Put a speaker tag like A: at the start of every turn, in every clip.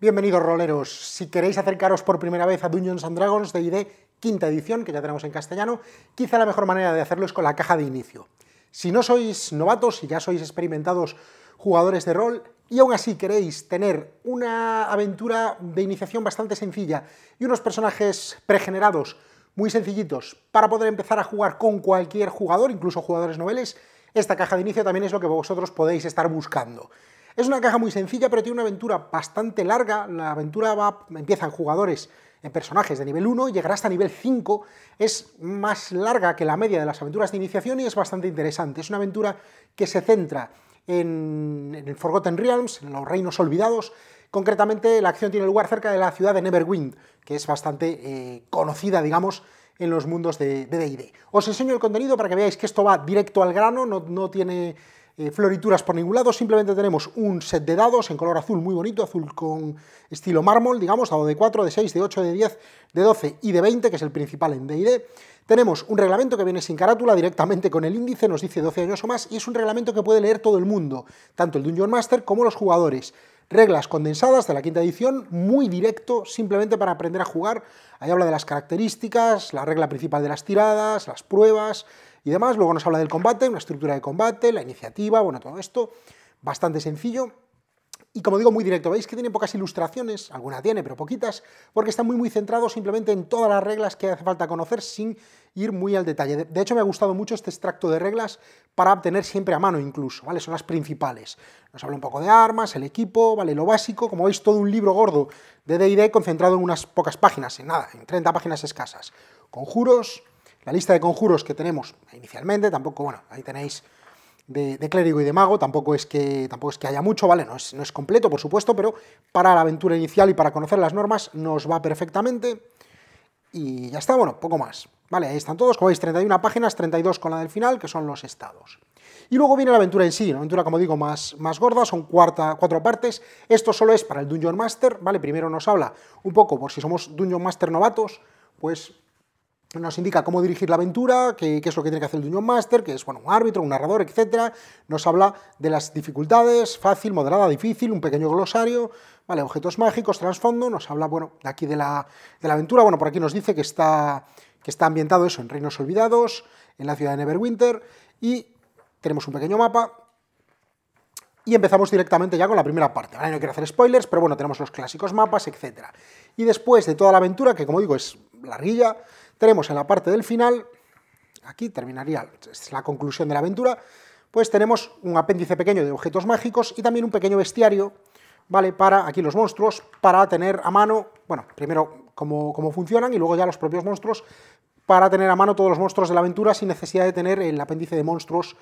A: Bienvenidos roleros, si queréis acercaros por primera vez a Dungeons and Dragons de ID quinta edición, que ya tenemos en castellano, quizá la mejor manera de hacerlo es con la caja de inicio. Si no sois novatos, y ya sois experimentados jugadores de rol, y aún así queréis tener una aventura de iniciación bastante sencilla y unos personajes pregenerados muy sencillitos para poder empezar a jugar con cualquier jugador, incluso jugadores noveles, esta caja de inicio también es lo que vosotros podéis estar buscando. Es una caja muy sencilla, pero tiene una aventura bastante larga. La aventura va, empieza en jugadores, en personajes de nivel 1 y llegará hasta nivel 5. Es más larga que la media de las aventuras de iniciación y es bastante interesante. Es una aventura que se centra en, el Forgotten Realms, en los reinos olvidados, Concretamente, la acción tiene lugar cerca de la ciudad de Neverwind, que es bastante eh, conocida, digamos, en los mundos de D&D. Os enseño el contenido para que veáis que esto va directo al grano, no tiene eh, florituras por ningún lado, simplemente tenemos un set de dados en color azul muy bonito, azul con estilo mármol, digamos, dado de 4, de 6, de 8, de 10, de 12 y de 20, que es el principal en D&D. Tenemos un reglamento que viene sin carátula, directamente con el índice, nos dice 12 años o más, y es un reglamento que puede leer todo el mundo, tanto el Dungeon Master como los jugadores. Reglas condensadas de la quinta edición, muy directo, simplemente para aprender a jugar. Ahí habla de las características, la regla principal de las tiradas, las pruebas, y demás. Luego nos habla del combate, una estructura de combate, la iniciativa, bueno, todo esto, bastante sencillo. Y como digo, muy directo, veis que tiene pocas ilustraciones, alguna tiene, pero poquitas, porque está muy muy centrado simplemente en todas las reglas que hace falta conocer sin ir muy al detalle. De hecho, me ha gustado mucho este extracto de reglas para obtener siempre a mano incluso, ¿vale? Son las principales. Nos habla un poco de armas, el equipo, ¿vale? Lo básico, como veis, todo un libro gordo de D&D concentrado en unas pocas páginas, en nada, en 30 páginas escasas. Conjuros, la lista de conjuros que tenemos inicialmente, tampoco, bueno, ahí tenéis de, clérigo y de mago, tampoco es que, tampoco es que haya mucho, ¿vale? No es, no es completo, por supuesto, pero para la aventura inicial y para conocer las normas nos va perfectamente. Y ya está, bueno, poco más. Vale, ahí están todos, como veis, 31 páginas, 32 con la del final, que son los estados. Y luego viene la aventura en sí, la aventura, como digo, más, más gorda, son cuarta, cuatro partes. Esto solo es para el Dungeon Master, ¿vale? Primero nos habla un poco, por si somos Dungeon Master novatos, pues nos indica cómo dirigir la aventura, qué, es lo que tiene que hacer el Dungeon Master, que es bueno, un árbitro, un narrador, etc. Nos habla de las dificultades, fácil, moderada, difícil, un pequeño glosario, vale, objetos mágicos, trasfondo, nos habla bueno, de aquí de la, aventura, bueno, por aquí nos dice que está, que está ambientado eso en Reinos Olvidados, en la ciudad de Neverwinter, y tenemos un pequeño mapa, y empezamos directamente ya con la primera parte. Ahora no quiero hacer spoilers, pero bueno, tenemos los clásicos mapas, etc. Y después de toda la aventura, que como digo es larguilla, tenemos en la parte del final, aquí terminaría, la conclusión de la aventura, pues tenemos un apéndice pequeño de objetos mágicos y también un pequeño bestiario, ¿vale? Para, aquí los monstruos, para tener a mano, bueno, primero cómo, cómo funcionan y luego ya los propios monstruos, para tener a mano todos los monstruos de la aventura sin necesidad de tener el apéndice de monstruos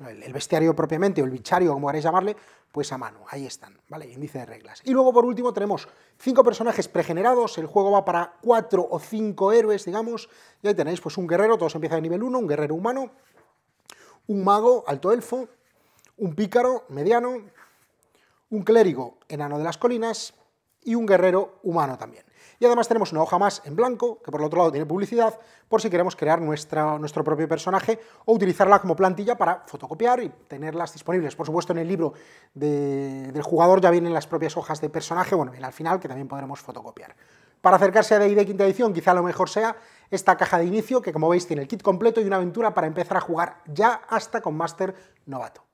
A: el bestiario propiamente, o el bichario, como queráis llamarle, pues a mano, ahí están, ¿vale? Índice de reglas. Y luego, por último, tenemos cinco personajes pregenerados, el juego va para cuatro o cinco héroes, digamos, y ahí tenéis pues un guerrero, todos empiezan de nivel 1, un guerrero humano, un mago, alto elfo, un pícaro, mediano, un clérigo, enano de las colinas, y un guerrero humano también. Y además tenemos una hoja más en blanco, que por el otro lado tiene publicidad, por si queremos crear nuestra, nuestro propio personaje o utilizarla como plantilla para fotocopiar y tenerlas disponibles. Por supuesto, en el libro del jugador ya vienen las propias hojas de personaje, bueno, bien, al final que también podremos fotocopiar. Para acercarse a D&D quinta edición, quizá lo mejor sea esta caja de inicio, que como veis tiene el kit completo y una aventura para empezar a jugar ya hasta con Master Novato.